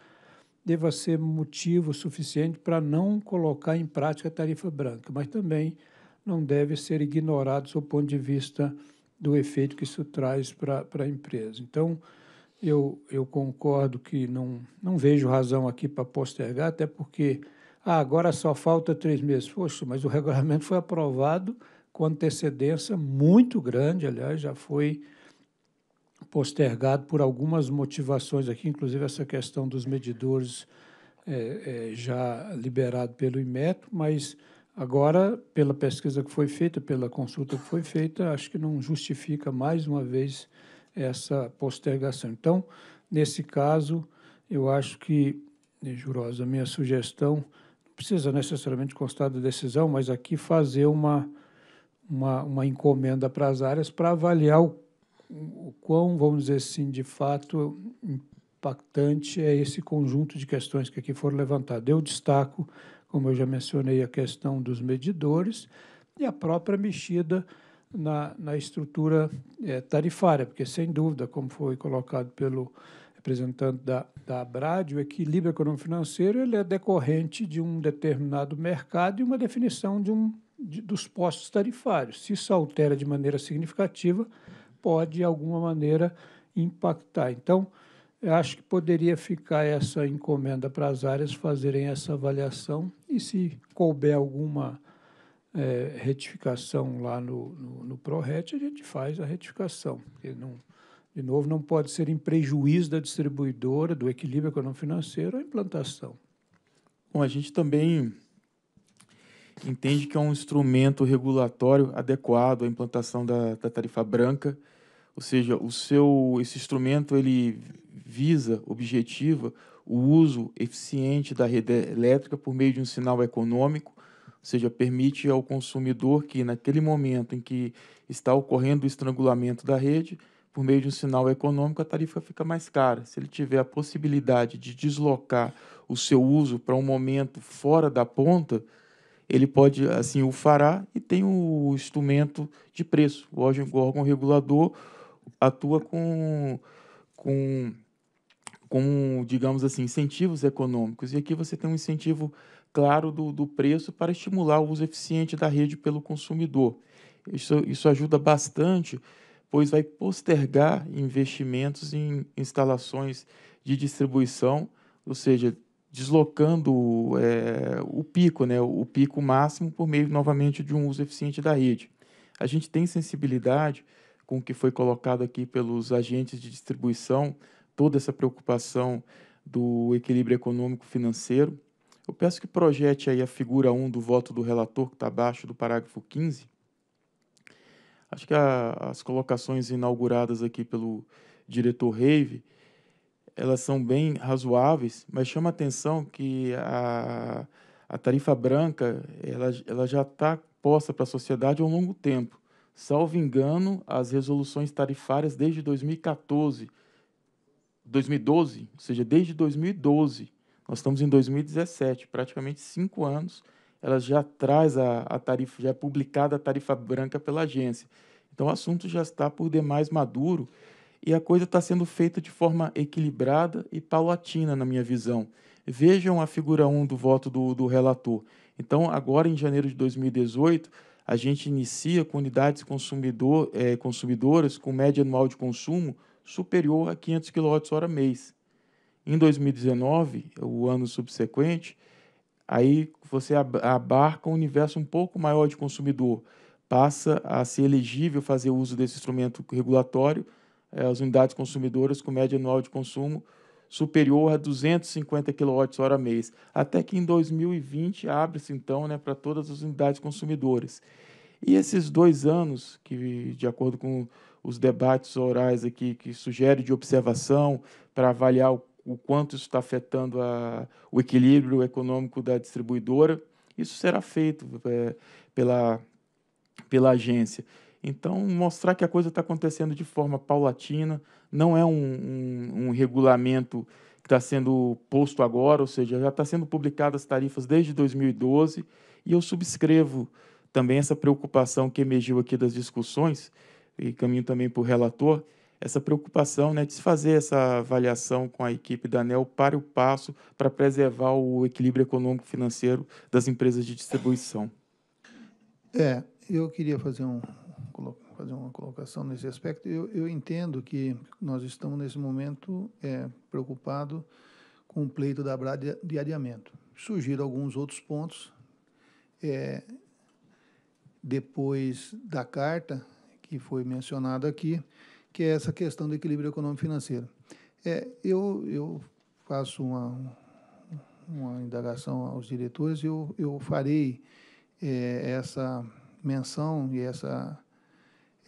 deva ser motivo suficiente para não colocar em prática a tarifa branca, mas também não deve ser ignorado do ponto de vista do efeito que isso traz para a empresa. Então, eu, eu concordo que não, não vejo razão aqui para postergar, até porque ah, agora só falta três meses. Poxa, mas o regulamento foi aprovado com antecedência muito grande, aliás, já foi postergado por algumas motivações aqui, inclusive essa questão dos medidores é, é, já liberado pelo Imeto, mas agora, pela pesquisa que foi feita, pela consulta que foi feita, acho que não justifica mais uma vez essa postergação. Então, nesse caso, eu acho que, né, Jurosa, a minha sugestão, não precisa necessariamente constar da decisão, mas aqui fazer uma, uma, uma encomenda para as áreas para avaliar o o quão, vamos dizer assim, de fato impactante é esse conjunto de questões que aqui foram levantadas. Eu destaco, como eu já mencionei, a questão dos medidores e a própria mexida na, na estrutura é, tarifária, porque, sem dúvida, como foi colocado pelo representante da, da ABRAD, o equilíbrio econômico-financeiro ele é decorrente de um determinado mercado e uma definição de um, de, dos postos tarifários. Se isso altera de maneira significativa, pode, de alguma maneira, impactar. Então, eu acho que poderia ficar essa encomenda para as áreas fazerem essa avaliação e, se couber alguma é, retificação lá no, no, no ProRet, a gente faz a retificação. Porque não, de novo, não pode ser em prejuízo da distribuidora, do equilíbrio econômico-financeiro, a implantação.
Bom, a gente também entende que é um instrumento regulatório adequado à implantação da, da tarifa branca, ou seja, o seu, esse instrumento ele visa, objetiva, o uso eficiente da rede elétrica por meio de um sinal econômico, ou seja, permite ao consumidor que, naquele momento em que está ocorrendo o estrangulamento da rede, por meio de um sinal econômico, a tarifa fica mais cara. Se ele tiver a possibilidade de deslocar o seu uso para um momento fora da ponta, ele pode, assim, o fará e tem o instrumento de preço. O órgão, o órgão regulador atua com, com, com, digamos assim, incentivos econômicos. E aqui você tem um incentivo claro do, do preço para estimular o uso eficiente da rede pelo consumidor. Isso, isso ajuda bastante, pois vai postergar investimentos em instalações de distribuição, ou seja, deslocando é, o pico, né, o pico máximo, por meio novamente de um uso eficiente da rede. A gente tem sensibilidade com o que foi colocado aqui pelos agentes de distribuição, toda essa preocupação do equilíbrio econômico-financeiro. Eu peço que projete aí a figura 1 do voto do relator, que está abaixo do parágrafo 15. Acho que a, as colocações inauguradas aqui pelo diretor Reive elas são bem razoáveis, mas chama atenção que a, a tarifa branca ela, ela já está posta para a sociedade há um longo tempo. Salvo engano, as resoluções tarifárias desde 2014, 2012, ou seja, desde 2012, nós estamos em 2017, praticamente cinco anos, ela já traz a, a tarifa, já é publicada a tarifa branca pela agência. Então, o assunto já está por demais maduro e a coisa está sendo feita de forma equilibrada e paulatina, na minha visão. Vejam a figura 1 do voto do, do relator. Então, agora em janeiro de 2018, a gente inicia com unidades consumidor, é, consumidoras com média anual de consumo superior a 500 kWh mês. Em 2019, o ano subsequente, aí você abarca um universo um pouco maior de consumidor, passa a ser elegível fazer uso desse instrumento regulatório é, as unidades consumidoras com média anual de consumo superior a 250 kWh mês, até que em 2020 abre-se então né, para todas as unidades consumidoras. E esses dois anos, que de acordo com os debates orais aqui, que sugere de observação para avaliar o, o, quanto isso está afetando a, o equilíbrio econômico da distribuidora, isso será feito é, pela, pela agência. Então, mostrar que a coisa está acontecendo de forma paulatina, não é um, um, um regulamento que está sendo posto agora, ou seja, já está sendo publicadas tarifas desde 2012, e eu subscrevo também essa preocupação que emergiu aqui das discussões, e caminho também para o relator, essa preocupação né, de se fazer essa avaliação com a equipe da ANEL para o passo para preservar o equilíbrio econômico-financeiro das empresas de distribuição.
É, eu queria fazer um, fazer uma colocação nesse aspecto. Eu, eu entendo que nós estamos, nesse momento, é, preocupados com o pleito da brad de, adiamento. Surgiram alguns outros pontos é, depois da carta que foi mencionada aqui, que é essa questão do equilíbrio econômico-financeiro. É, eu, eu faço uma, uma indagação aos diretores, eu, eu farei é, essa menção e essa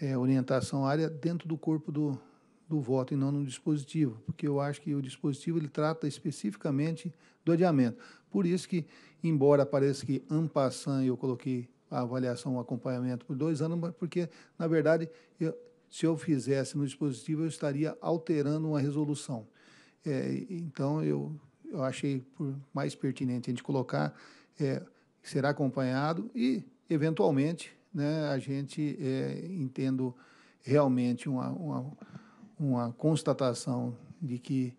é, orientação área dentro do corpo do, do voto e não no dispositivo, porque eu acho que o dispositivo ele trata especificamente do adiamento. Por isso que, embora pareça que ampassan eu coloquei a avaliação, o acompanhamento por dois anos, porque, na verdade, eu, se eu fizesse no dispositivo, eu estaria alterando uma resolução. É, então, eu, eu achei por mais pertinente a gente colocar, é, será acompanhado e, eventualmente, né, a gente é, entendo realmente uma, uma, uma constatação de que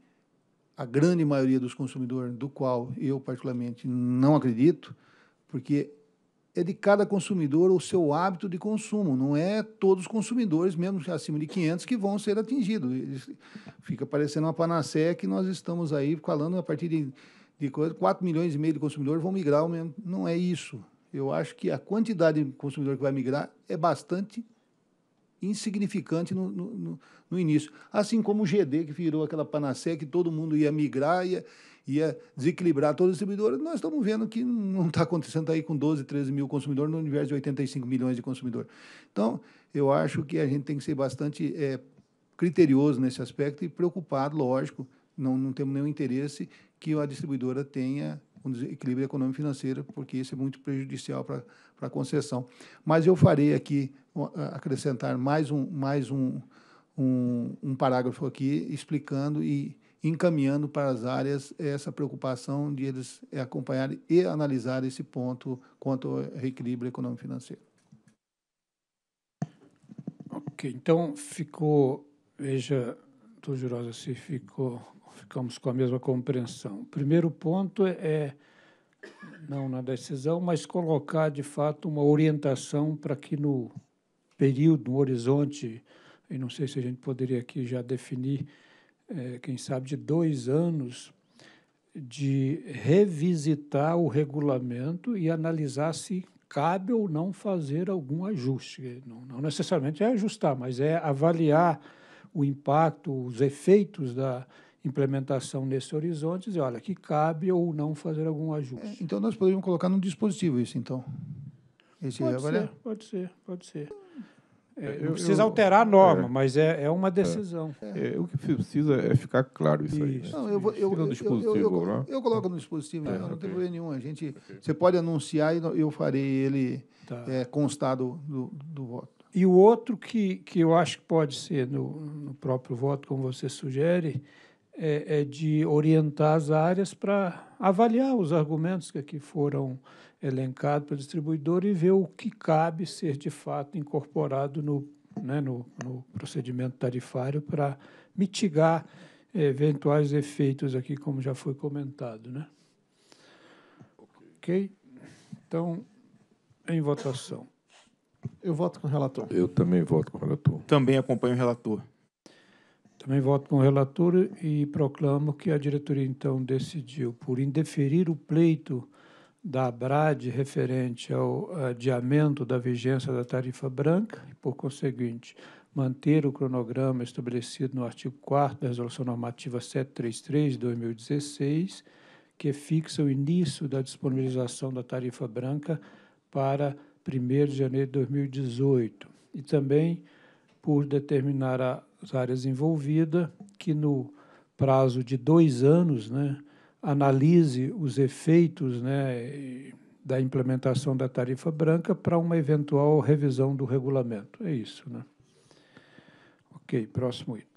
a grande maioria dos consumidores, do qual eu particularmente não acredito, porque é de cada consumidor o seu hábito de consumo, não é todos os consumidores, mesmo acima de 500, que vão ser atingidos. Fica parecendo uma panaceia que nós estamos aí falando a partir de, de 4 milhões e meio de consumidores vão migrar mesmo. Não é isso eu acho que a quantidade de consumidor que vai migrar é bastante insignificante no, no, no início. Assim como o GD, que virou aquela panaceia que todo mundo ia migrar, ia, ia desequilibrar todos os distribuidores, nós estamos vendo que não está acontecendo aí com 12, 13 mil consumidores no universo de 85 milhões de consumidores. Então, eu acho que a gente tem que ser bastante é, criterioso nesse aspecto e preocupado, lógico, não, não temos nenhum interesse que a distribuidora tenha um desequilíbrio econômico financeiro, porque isso é muito prejudicial para a concessão. Mas eu farei aqui, acrescentar mais um, mais um, um, um parágrafo aqui, explicando e encaminhando para as áreas essa preocupação de eles acompanhar e analisar esse ponto quanto ao reequilíbrio econômico-financeiro. Ok, então ficou, veja,
doutor Jurosa, se ficou ficamos com a mesma compreensão. O primeiro ponto é, é, não na decisão, mas colocar, de fato, uma orientação para que no período, no horizonte, e não sei se a gente poderia aqui já definir, é, quem sabe, de dois anos, de revisitar o regulamento e analisar se cabe ou não fazer algum ajuste. Não, não, necessariamente é ajustar, mas é avaliar o impacto, os efeitos da implementação nesse horizonte, dizer, olha, que cabe ou não fazer
algum ajuste. É, então, nós poderíamos colocar num dispositivo isso, então? Esse pode, é ser,
pode ser, pode ser. É, é não precisa eu, alterar a norma, é, mas é,
é uma decisão. É, o que precisa é ficar claro isso, aí. Né? Isso, não, eu, vou, eu, eu, né? eu, coloco
no dispositivo, não okay. tem problema nenhum. A gente, okay. Você pode anunciar e eu farei ele tá. constar do, do, do, voto. E o outro que, que eu acho que pode ser no, no próprio voto,
como você sugere, é, é de orientar as áreas para avaliar os argumentos que aqui foram elencados pelo distribuidor e ver o que cabe ser de fato incorporado no, né, no, no procedimento tarifário para mitigar é, eventuais efeitos aqui, como já foi comentado. Né?
Ok? Então, em votação. Eu voto com o relator.
Eu também voto com o relator.
Também acompanho o relator.
Também voto com o relator e proclamo que a diretoria, então, decidiu por indeferir o pleito da ABRAD referente ao adiamento da vigência da tarifa branca e, por conseguinte, manter o cronograma estabelecido no artigo 4 da Resolução Normativa 733 de 2016, que fixa o início da disponibilização da tarifa branca para 1 de janeiro de 2018. E também por determinar as áreas envolvidas, que no prazo de dois anos né, analise os efeitos né, da implementação da tarifa branca para uma eventual revisão do regulamento. É isso. Né? Ok, próximo item.